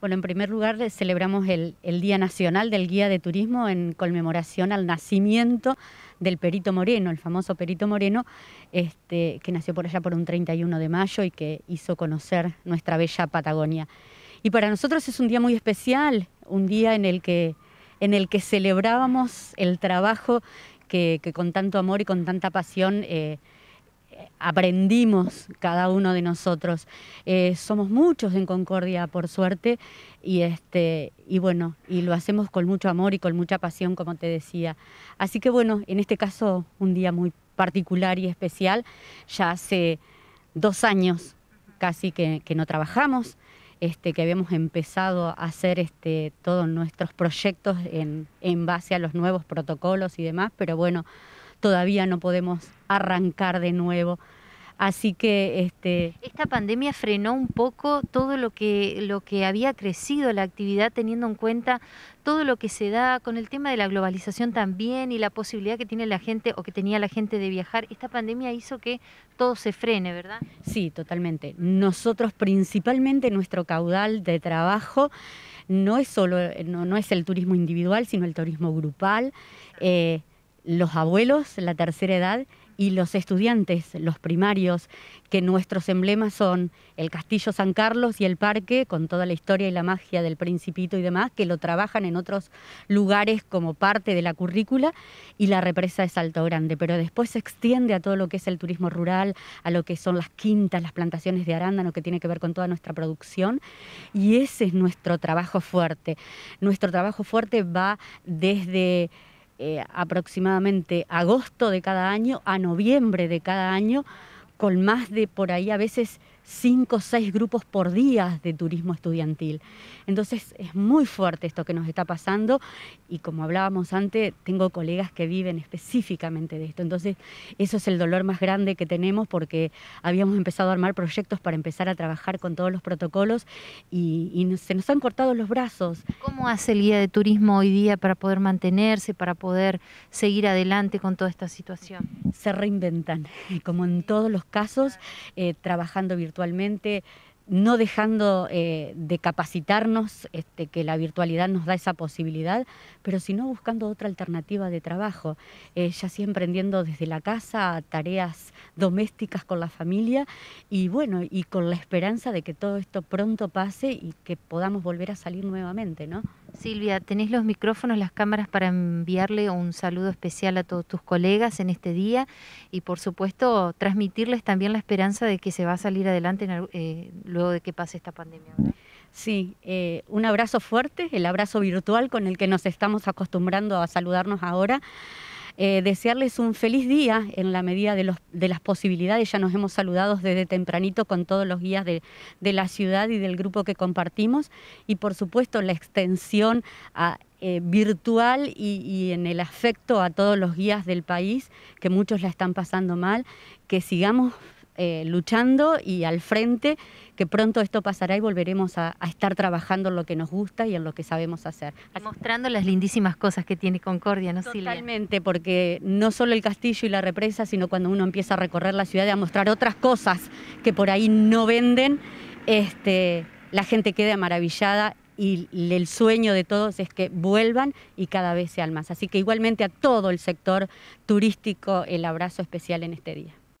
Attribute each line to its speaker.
Speaker 1: Bueno, en primer lugar eh, celebramos el, Día Nacional del Guía de Turismo en conmemoración al nacimiento del Perito Moreno, el famoso Perito Moreno, este, que nació por allá por un 31 de mayo y que hizo conocer nuestra bella Patagonia. Y para nosotros es un día muy especial, un día en el que, en el que celebrábamos el trabajo que, con tanto amor y con tanta pasión eh, aprendimos cada uno de nosotros. Eh, somos muchos en Concordia, por suerte, y, este, y bueno, y lo hacemos con mucho amor y con mucha pasión, como te decía. Así que bueno, en este caso, un día muy particular y especial. Ya hace dos años casi que, que no trabajamos, este, que habíamos empezado a hacer este, todos nuestros proyectos en, en base a los nuevos protocolos y demás, pero bueno, todavía no podemos arrancar de nuevo.
Speaker 2: Así que este esta pandemia frenó un poco todo lo que lo que había crecido la actividad teniendo en cuenta todo lo que se da con el tema de la globalización también y la posibilidad que tiene la gente o que tenía la gente de viajar. Esta pandemia hizo que todo se frene, ¿verdad? Sí, totalmente.
Speaker 1: Nosotros principalmente nuestro caudal de trabajo no es solo no, es el turismo individual, sino el turismo grupal. Eh, los abuelos, la tercera edad, y los estudiantes, los primarios, que nuestros emblemas son el Castillo San Carlos y el parque, con toda la historia y la magia del Principito y demás, que lo trabajan en otros lugares como parte de la currícula, y la represa de Salto Grande. Pero después se extiende a todo lo que es el turismo rural, a lo que son las quintas, las plantaciones de arándano, que tiene que ver con toda nuestra producción, y ese es nuestro trabajo fuerte. Nuestro trabajo fuerte va desde eh, aproximadamente agosto de cada año a noviembre de cada año, con más de por ahí a veces cinco o seis grupos por día de turismo estudiantil. Entonces es muy fuerte esto que nos está pasando y como hablábamos antes, tengo colegas que viven específicamente de esto. Entonces eso es el dolor más grande que tenemos porque habíamos empezado a armar proyectos para empezar a trabajar con todos los protocolos y,
Speaker 2: se nos han cortado los brazos. ¿Cómo hace el guía de turismo hoy día para poder mantenerse, para poder seguir adelante con toda esta situación? Se reinventan, como en todos
Speaker 1: los casos, eh, trabajando virtualmente virtualmente, no dejando eh, de capacitarnos, este, que la virtualidad nos da esa posibilidad, pero sino buscando otra alternativa de trabajo, eh, ya sí emprendiendo desde la casa tareas domésticas con la familia y bueno, y con la esperanza de que todo esto pronto pase y
Speaker 2: que podamos volver a salir nuevamente, ¿no? Silvia, tenés los micrófonos, las cámaras para enviarle un saludo especial a todos tus colegas en este día y por supuesto transmitirles también la esperanza de que se va a salir adelante eh, luego de que pase esta pandemia.
Speaker 1: Sí, eh, un abrazo fuerte, el abrazo virtual con el que nos estamos acostumbrando a saludarnos ahora. Eh, desearles un feliz día en la medida de, las posibilidades. Ya nos hemos saludado desde tempranito con todos los guías de, la ciudad y del grupo que compartimos y por supuesto la extensión eh, virtual y, y, en el afecto a todos los guías del país, que muchos la están pasando mal, que sigamos eh, luchando y al frente, que pronto esto pasará y volveremos a, estar trabajando en lo que nos gusta y en lo que sabemos hacer. Mostrando las lindísimas cosas que tiene Concordia, ¿no, Silvia? Totalmente, porque no solo el castillo y la represa, sino cuando uno empieza a recorrer la ciudad y a mostrar otras cosas que por ahí no venden, este, la gente queda maravillada y el sueño de todos es que vuelvan y cada vez sean más. Así que igualmente a todo el sector turístico el abrazo especial en este día.